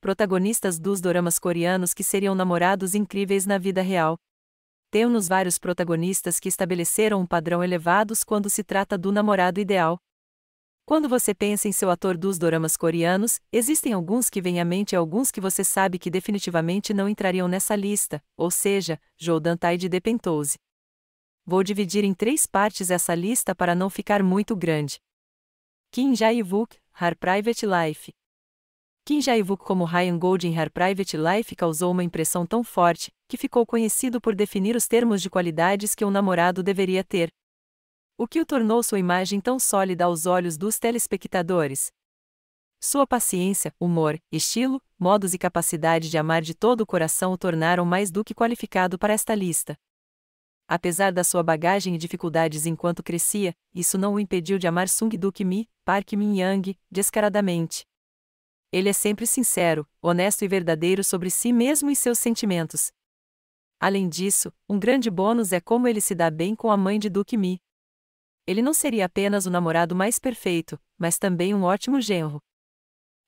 protagonistas dos doramas coreanos que seriam namorados incríveis na vida real. Temos vários protagonistas que estabeleceram um padrão elevados quando se trata do namorado ideal. Quando você pensa em seu ator dos doramas coreanos, existem alguns que vêm à mente e alguns que você sabe que definitivamente não entrariam nessa lista, ou seja, Jordan Tide de Depentose. Vou dividir em três partes essa lista para não ficar muito grande. Kim Jae-wook, Her Private Life. Kim Jae-wook como Ryan Golding Her Private Life causou uma impressão tão forte, que ficou conhecido por definir os termos de qualidades que um namorado deveria ter. O que o tornou sua imagem tão sólida aos olhos dos telespectadores. Sua paciência, humor, estilo, modos e capacidade de amar de todo o coração o tornaram mais do que qualificado para esta lista. Apesar da sua bagagem e dificuldades enquanto crescia, isso não o impediu de amar Sung Duk Mi, Park Min Young, descaradamente ele é sempre sincero, honesto e verdadeiro sobre si mesmo e seus sentimentos. Além disso, um grande bônus é como ele se dá bem com a mãe de Duke Mi. Ele não seria apenas o namorado mais perfeito, mas também um ótimo genro.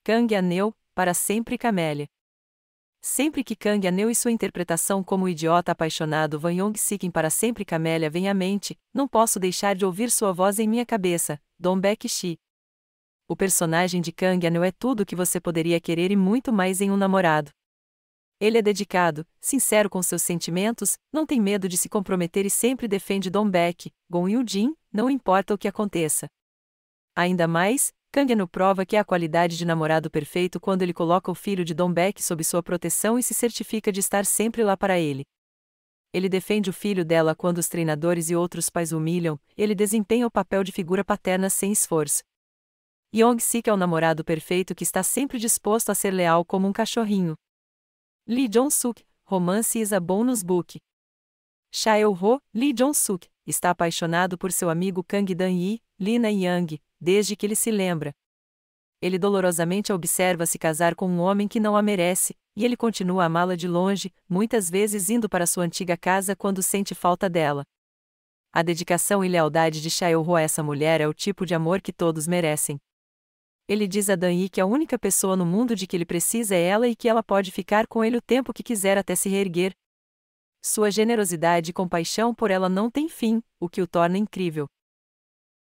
Kang Aneu, para sempre Camélia. Sempre que Kang Aneu e sua interpretação como o idiota apaixonado Van Yong-sikin para sempre Camélia vem à mente, não posso deixar de ouvir sua voz em minha cabeça, Don Beck-shi o personagem de Kang Anel é tudo o que você poderia querer e muito mais em um namorado. Ele é dedicado, sincero com seus sentimentos, não tem medo de se comprometer e sempre defende Don Beck, Gon Yu Jin, não importa o que aconteça. Ainda mais, Kang Kangano prova que é a qualidade de namorado perfeito quando ele coloca o filho de Don Beck sob sua proteção e se certifica de estar sempre lá para ele. Ele defende o filho dela quando os treinadores e outros pais humilham, ele desempenha o papel de figura paterna sem esforço. Yong Sik é o namorado perfeito que está sempre disposto a ser leal como um cachorrinho. Lee Jong-suk, romance is a bonus book. Shael Ho, Lee Jong-suk, está apaixonado por seu amigo Kang Dan-yi, Lina Yang, desde que ele se lembra. Ele dolorosamente a observa se casar com um homem que não a merece, e ele continua a amá-la de longe, muitas vezes indo para sua antiga casa quando sente falta dela. A dedicação e lealdade de Shael Ho a essa mulher é o tipo de amor que todos merecem. Ele diz a Dan Yi que a única pessoa no mundo de que ele precisa é ela e que ela pode ficar com ele o tempo que quiser até se reerguer. Sua generosidade e compaixão por ela não têm fim, o que o torna incrível.